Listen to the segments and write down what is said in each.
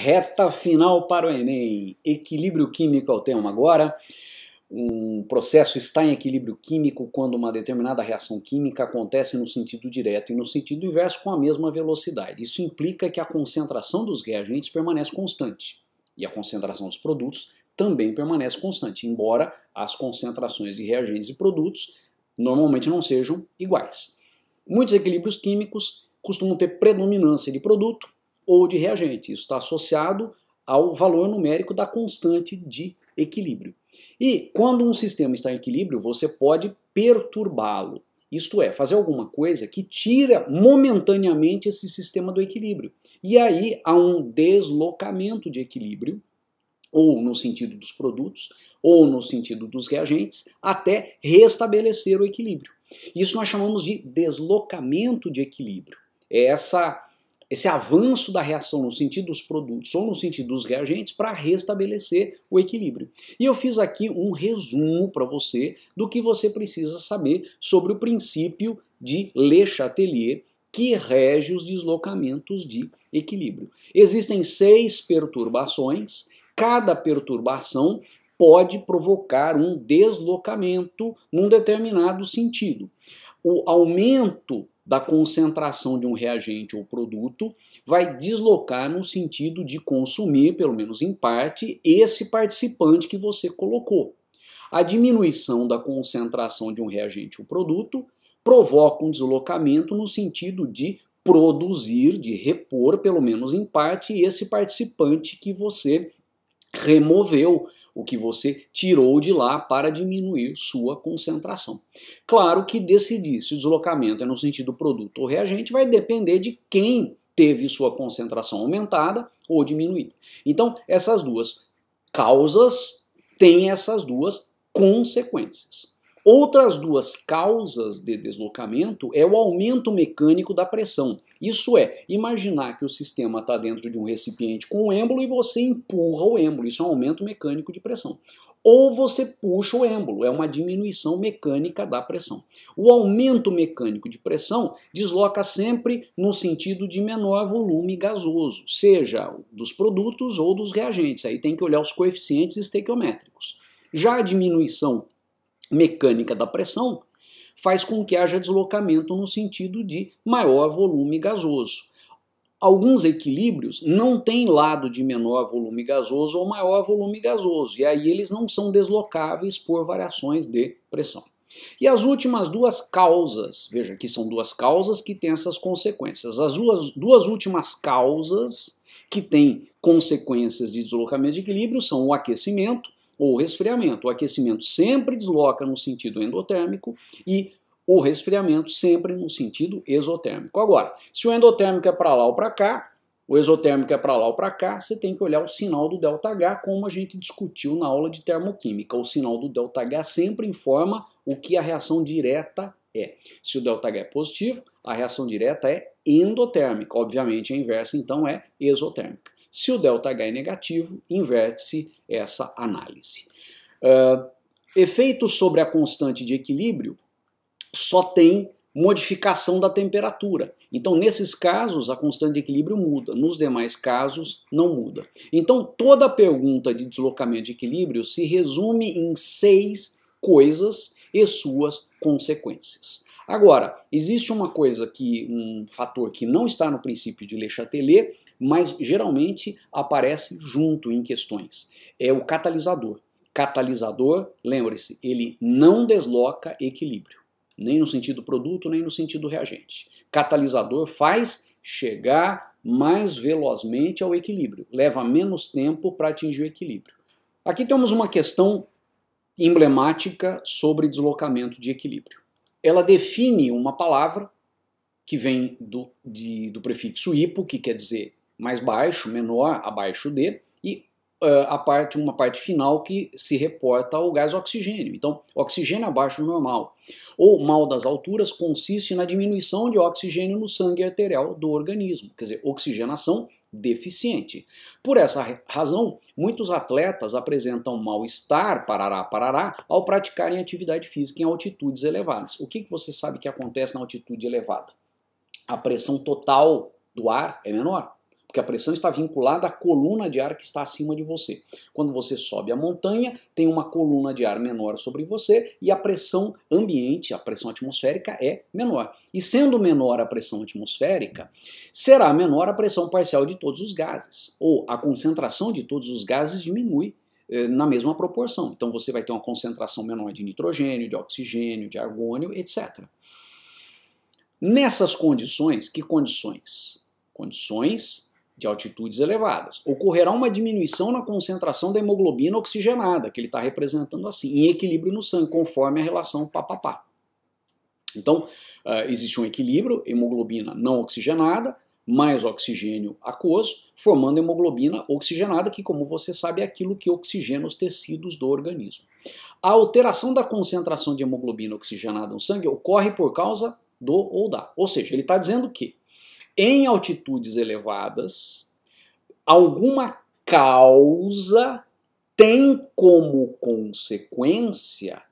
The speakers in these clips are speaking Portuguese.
Reta final para o Enem. Equilíbrio químico é o tema agora. Um processo está em equilíbrio químico quando uma determinada reação química acontece no sentido direto e no sentido inverso com a mesma velocidade. Isso implica que a concentração dos reagentes permanece constante e a concentração dos produtos também permanece constante, embora as concentrações de reagentes e produtos normalmente não sejam iguais. Muitos equilíbrios químicos costumam ter predominância de produto ou de reagente. Isso está associado ao valor numérico da constante de equilíbrio. E quando um sistema está em equilíbrio, você pode perturbá-lo. Isto é, fazer alguma coisa que tira momentaneamente esse sistema do equilíbrio. E aí há um deslocamento de equilíbrio, ou no sentido dos produtos, ou no sentido dos reagentes, até restabelecer o equilíbrio. Isso nós chamamos de deslocamento de equilíbrio. É essa esse avanço da reação no sentido dos produtos ou no sentido dos reagentes para restabelecer o equilíbrio. E eu fiz aqui um resumo para você do que você precisa saber sobre o princípio de Le Chatelier que rege os deslocamentos de equilíbrio. Existem seis perturbações, cada perturbação pode provocar um deslocamento num determinado sentido. O aumento da concentração de um reagente ou produto vai deslocar no sentido de consumir, pelo menos em parte, esse participante que você colocou. A diminuição da concentração de um reagente ou produto provoca um deslocamento no sentido de produzir, de repor, pelo menos em parte, esse participante que você removeu, o que você tirou de lá para diminuir sua concentração. Claro que decidir se o deslocamento é no sentido produto ou reagente vai depender de quem teve sua concentração aumentada ou diminuída. Então, essas duas causas têm essas duas consequências. Outras duas causas de deslocamento é o aumento mecânico da pressão. Isso é, imaginar que o sistema está dentro de um recipiente com um êmbolo e você empurra o êmbolo. Isso é um aumento mecânico de pressão. Ou você puxa o êmbolo, é uma diminuição mecânica da pressão. O aumento mecânico de pressão desloca sempre no sentido de menor volume gasoso, seja dos produtos ou dos reagentes. Aí tem que olhar os coeficientes estequiométricos. Já a diminuição mecânica da pressão faz com que haja deslocamento no sentido de maior volume gasoso. Alguns equilíbrios não têm lado de menor volume gasoso ou maior volume gasoso, e aí eles não são deslocáveis por variações de pressão. E as últimas duas causas, veja que são duas causas que têm essas consequências. As duas, duas últimas causas que têm consequências de deslocamento de equilíbrio são o aquecimento ou resfriamento. O aquecimento sempre desloca no sentido endotérmico e o resfriamento sempre no sentido exotérmico. Agora, se o endotérmico é para lá ou para cá, o exotérmico é para lá ou para cá, você tem que olhar o sinal do ΔH, como a gente discutiu na aula de termoquímica. O sinal do ΔH sempre informa o que a reação direta é. Se o ΔH é positivo, a reação direta é endotérmica. Obviamente, a inversa, então, é exotérmica. Se o ΔH é negativo, inverte-se essa análise. Uh, efeito sobre a constante de equilíbrio só tem modificação da temperatura. Então, nesses casos, a constante de equilíbrio muda, nos demais casos, não muda. Então, toda pergunta de deslocamento de equilíbrio se resume em seis coisas e suas consequências. Agora, existe uma coisa que, um fator que não está no princípio de Le Chatelet, mas geralmente aparece junto em questões. É o catalisador. Catalisador, lembre-se, ele não desloca equilíbrio, nem no sentido produto, nem no sentido reagente. Catalisador faz chegar mais velozmente ao equilíbrio, leva menos tempo para atingir o equilíbrio. Aqui temos uma questão emblemática sobre deslocamento de equilíbrio ela define uma palavra que vem do, de, do prefixo hipo, que quer dizer mais baixo, menor, abaixo de, e uh, a parte, uma parte final que se reporta ao gás oxigênio. Então, oxigênio abaixo do normal. Ou mal das alturas consiste na diminuição de oxigênio no sangue arterial do organismo, quer dizer, oxigenação deficiente. Por essa razão, muitos atletas apresentam mal-estar, parará, parará, ao praticarem atividade física em altitudes elevadas. O que, que você sabe que acontece na altitude elevada? A pressão total do ar é menor porque a pressão está vinculada à coluna de ar que está acima de você. Quando você sobe a montanha, tem uma coluna de ar menor sobre você e a pressão ambiente, a pressão atmosférica é menor. E sendo menor a pressão atmosférica, será menor a pressão parcial de todos os gases, ou a concentração de todos os gases diminui eh, na mesma proporção. Então você vai ter uma concentração menor de nitrogênio, de oxigênio, de argônio, etc. Nessas condições, que condições? Condições de altitudes elevadas. Ocorrerá uma diminuição na concentração da hemoglobina oxigenada, que ele está representando assim, em equilíbrio no sangue, conforme a relação papapá. Então, uh, existe um equilíbrio, hemoglobina não oxigenada, mais oxigênio aquoso, formando hemoglobina oxigenada, que, como você sabe, é aquilo que oxigena os tecidos do organismo. A alteração da concentração de hemoglobina oxigenada no sangue ocorre por causa do ou da. Ou seja, ele está dizendo que em altitudes elevadas, alguma causa tem como consequência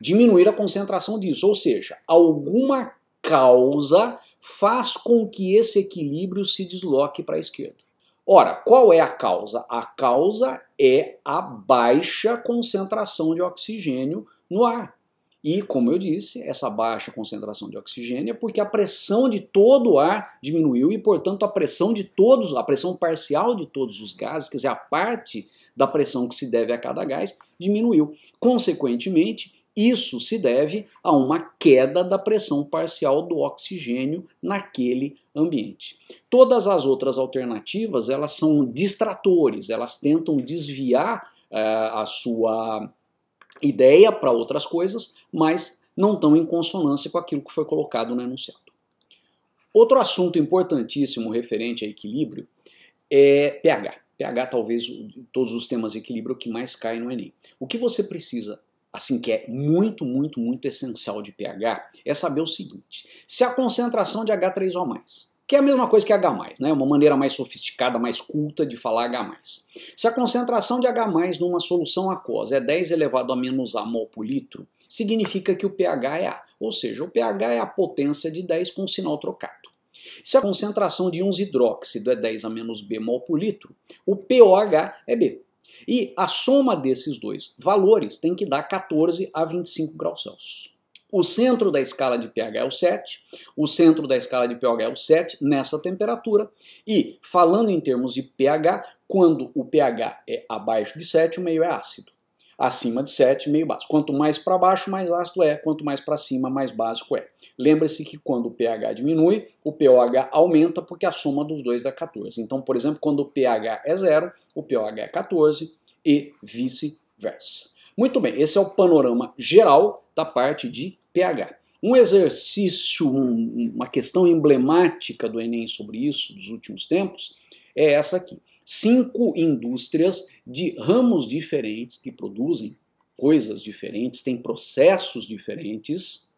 diminuir a concentração disso, ou seja, alguma causa faz com que esse equilíbrio se desloque para a esquerda. Ora, qual é a causa? A causa é a baixa concentração de oxigênio no ar. E, como eu disse, essa baixa concentração de oxigênio é porque a pressão de todo o ar diminuiu e, portanto, a pressão de todos, a pressão parcial de todos os gases, quer dizer, a parte da pressão que se deve a cada gás, diminuiu. Consequentemente, isso se deve a uma queda da pressão parcial do oxigênio naquele ambiente. Todas as outras alternativas, elas são distratores, elas tentam desviar uh, a sua ideia para outras coisas, mas não estão em consonância com aquilo que foi colocado no enunciado. Outro assunto importantíssimo referente a equilíbrio é pH. pH talvez todos os temas de equilíbrio que mais cai no Enem. O que você precisa, assim que é muito, muito, muito essencial de pH, é saber o seguinte: se a concentração de H3O que é a mesma coisa que H+, né? uma maneira mais sofisticada, mais culta de falar H+. Se a concentração de H+, numa solução aquosa é 10 elevado a menos A mol por litro, significa que o pH é A, ou seja, o pH é a potência de 10 com sinal trocado. Se a concentração de íons hidróxido é 10 a menos B mol por litro, o pOH é B. E a soma desses dois valores tem que dar 14 a 25 graus Celsius. O centro da escala de pH é o 7, o centro da escala de pH é o 7 nessa temperatura. E falando em termos de pH, quando o pH é abaixo de 7, o meio é ácido. Acima de 7, meio básico. Quanto mais para baixo, mais ácido é. Quanto mais para cima, mais básico é. Lembre-se que quando o pH diminui, o pOH aumenta porque a soma dos dois dá é 14. Então, por exemplo, quando o pH é zero o pOH é 14 e vice-versa. Muito bem, esse é o panorama geral da parte de pH. Um exercício, um, uma questão emblemática do Enem sobre isso dos últimos tempos é essa aqui. Cinco indústrias de ramos diferentes que produzem coisas diferentes, têm processos diferentes,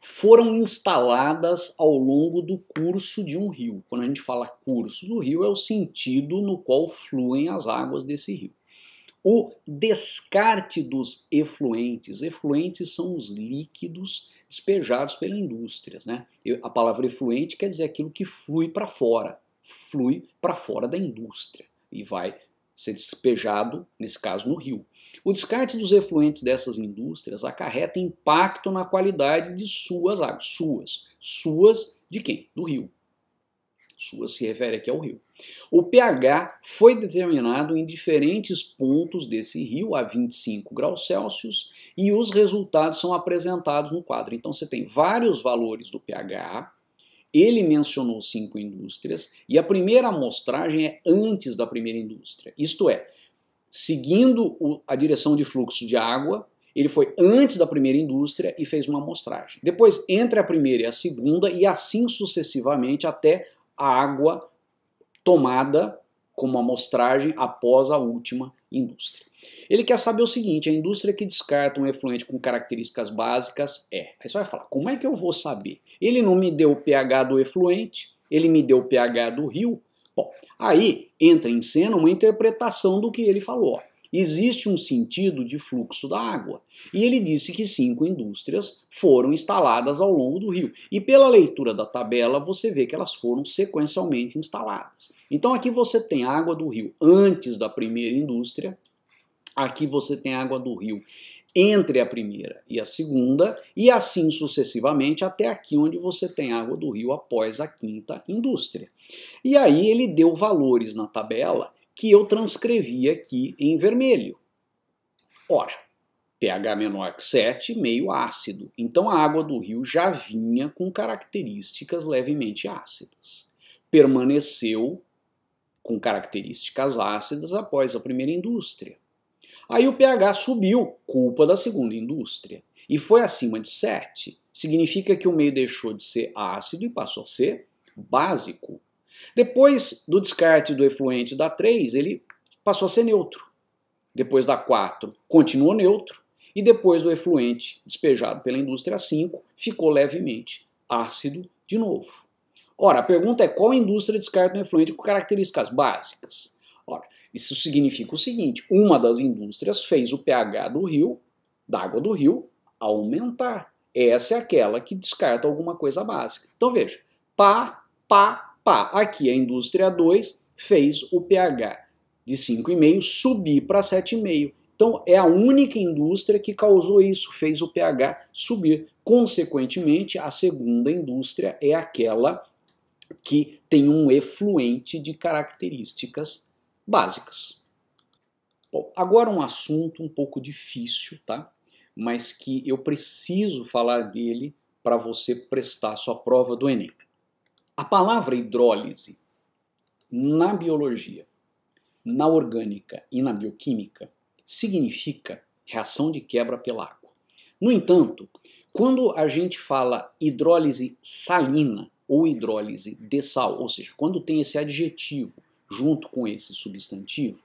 foram instaladas ao longo do curso de um rio. Quando a gente fala curso do rio, é o sentido no qual fluem as águas desse rio o descarte dos efluentes. Efluentes são os líquidos despejados pelas indústrias. Né? A palavra efluente quer dizer aquilo que flui para fora, flui para fora da indústria e vai ser despejado, nesse caso, no rio. O descarte dos efluentes dessas indústrias acarreta impacto na qualidade de suas águas. Suas, suas de quem? Do rio sua se refere aqui ao rio. O pH foi determinado em diferentes pontos desse rio a 25 graus Celsius e os resultados são apresentados no quadro. Então você tem vários valores do pH. Ele mencionou cinco indústrias e a primeira amostragem é antes da primeira indústria. Isto é, seguindo a direção de fluxo de água, ele foi antes da primeira indústria e fez uma amostragem. Depois, entre a primeira e a segunda, e assim sucessivamente até a água tomada como amostragem após a última indústria. Ele quer saber o seguinte: a indústria que descarta um efluente com características básicas é. Aí você vai falar, como é que eu vou saber? Ele não me deu o pH do efluente, ele me deu o pH do rio. Bom, aí entra em cena uma interpretação do que ele falou. Ó existe um sentido de fluxo da água. E ele disse que cinco indústrias foram instaladas ao longo do rio. E pela leitura da tabela, você vê que elas foram sequencialmente instaladas. Então aqui você tem água do rio antes da primeira indústria, aqui você tem água do rio entre a primeira e a segunda, e assim sucessivamente até aqui onde você tem água do rio após a quinta indústria. E aí ele deu valores na tabela que eu transcrevi aqui em vermelho. Ora, pH menor que 7, meio ácido. Então a água do rio já vinha com características levemente ácidas. Permaneceu com características ácidas após a primeira indústria. Aí o pH subiu, culpa da segunda indústria, e foi acima de 7. Significa que o meio deixou de ser ácido e passou a ser básico. Depois do descarte do efluente da 3, ele passou a ser neutro. Depois da 4, continuou neutro. E depois do efluente despejado pela indústria 5, ficou levemente ácido de novo. Ora, a pergunta é qual indústria descarta um efluente com características básicas? Ora, isso significa o seguinte: uma das indústrias fez o pH do rio, da água do rio, aumentar. Essa é aquela que descarta alguma coisa básica. Então veja: pá, pá, Pá, aqui a indústria 2 fez o pH de 5,5 subir para 7,5. Então é a única indústria que causou isso, fez o pH subir. Consequentemente, a segunda indústria é aquela que tem um efluente de características básicas. Bom, agora um assunto um pouco difícil, tá? Mas que eu preciso falar dele para você prestar sua prova do Enem. A palavra hidrólise na biologia, na orgânica e na bioquímica significa reação de quebra pela água. No entanto, quando a gente fala hidrólise salina ou hidrólise de sal, ou seja, quando tem esse adjetivo junto com esse substantivo,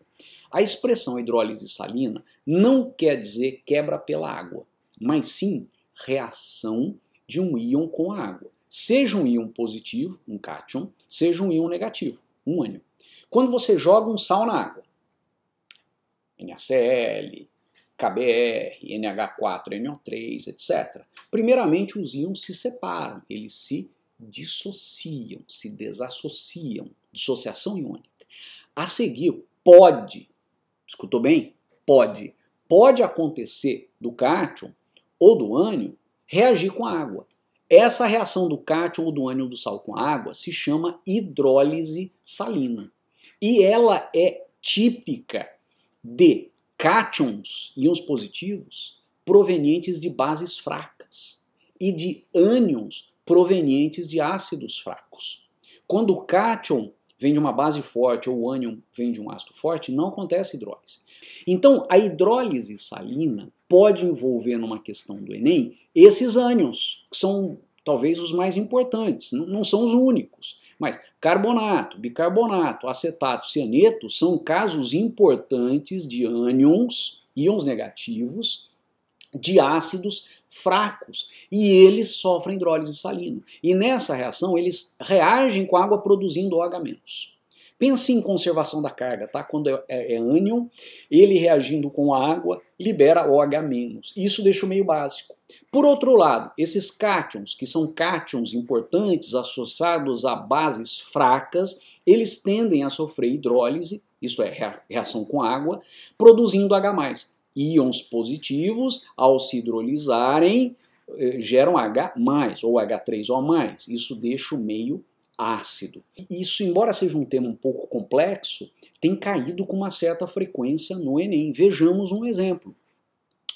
a expressão hidrólise salina não quer dizer quebra pela água, mas sim reação de um íon com a água seja um íon positivo, um cátion, seja um íon negativo, um ânion. Quando você joga um sal na água, NaCl, KBr, NH4NO3, etc. Primeiramente, os íons se separam, eles se dissociam, se desassociam, dissociação iônica. A seguir, pode, escutou bem? Pode, pode acontecer do cátion ou do ânion reagir com a água. Essa reação do cátion ou do ânion do sal com água se chama hidrólise salina. E ela é típica de cátions, íons positivos, provenientes de bases fracas e de ânions provenientes de ácidos fracos. Quando o cátion vem de uma base forte ou o ânion vem de um ácido forte, não acontece hidrólise. Então, a hidrólise salina pode envolver numa questão do Enem esses ânions, que são talvez os mais importantes, não são os únicos. Mas carbonato, bicarbonato, acetato, cianeto são casos importantes de ânions, íons negativos, de ácidos fracos e eles sofrem hidrólise salina. E nessa reação eles reagem com a água produzindo OH-. Pense em conservação da carga, tá? Quando é, é, é ânion, ele reagindo com a água libera OH-. Isso deixa o meio básico. Por outro lado, esses cátions, que são cátions importantes associados a bases fracas, eles tendem a sofrer hidrólise, isto é, reação com água, produzindo H+ íons positivos, ao se hidrolisarem, eh, geram H+, ou H3O+. Isso deixa o meio ácido. Isso, embora seja um tema um pouco complexo, tem caído com uma certa frequência no Enem. Vejamos um exemplo.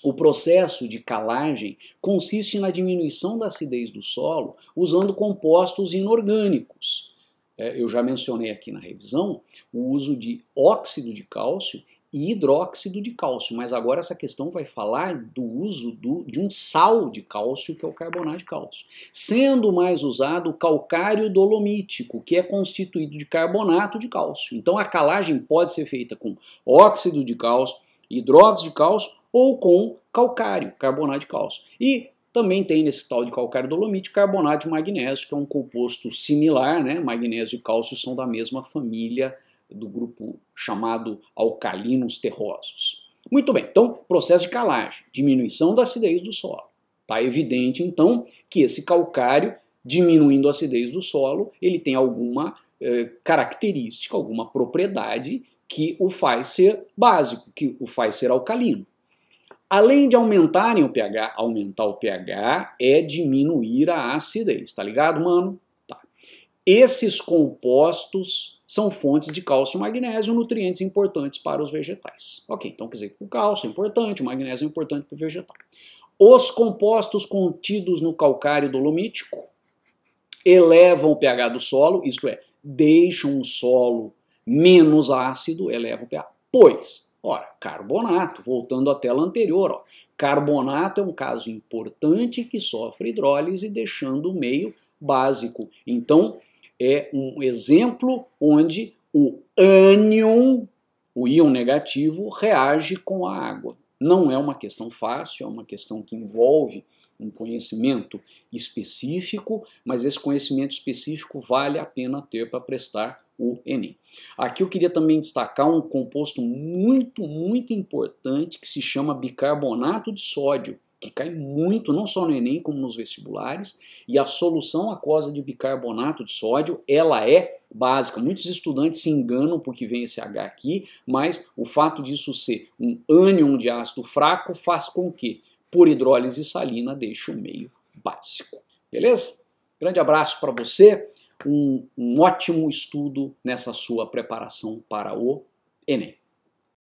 O processo de calagem consiste na diminuição da acidez do solo usando compostos inorgânicos. Eh, eu já mencionei aqui na revisão o uso de óxido de cálcio e hidróxido de cálcio. Mas agora essa questão vai falar do uso do, de um sal de cálcio, que é o carbonato de cálcio. Sendo mais usado o calcário dolomítico, que é constituído de carbonato de cálcio. Então a calagem pode ser feita com óxido de cálcio, hidróxido de cálcio ou com calcário, carbonato de cálcio. E também tem nesse tal de calcário dolomítico carbonato de magnésio, que é um composto similar, né? Magnésio e cálcio são da mesma família do grupo chamado alcalinos terrosos. Muito bem, então, processo de calagem, diminuição da acidez do solo. Está evidente, então, que esse calcário, diminuindo a acidez do solo, ele tem alguma eh, característica, alguma propriedade que o faz ser básico, que o faz ser alcalino. Além de aumentarem o pH, aumentar o pH é diminuir a acidez, tá ligado, mano? Esses compostos são fontes de cálcio e magnésio, nutrientes importantes para os vegetais. Ok, então quer dizer que o cálcio é importante, o magnésio é importante para o vegetal. Os compostos contidos no calcário dolomítico elevam o pH do solo, isto é, deixam o solo menos ácido, elevam o pH. Pois, ora, carbonato, voltando à tela anterior, ó, carbonato é um caso importante que sofre hidrólise, deixando o meio básico. Então, é um exemplo onde o ânion, o íon negativo, reage com a água. Não é uma questão fácil, é uma questão que envolve um conhecimento específico, mas esse conhecimento específico vale a pena ter para prestar o Enem. Aqui eu queria também destacar um composto muito, muito importante que se chama bicarbonato de sódio que cai muito, não só no Enem, como nos vestibulares, e a solução aquosa de bicarbonato de sódio, ela é básica. Muitos estudantes se enganam porque vem esse H aqui, mas o fato disso ser um ânion de ácido fraco faz com que, por hidrólise salina, deixe o meio básico. Beleza? Grande abraço para você, um, um ótimo estudo nessa sua preparação para o Enem.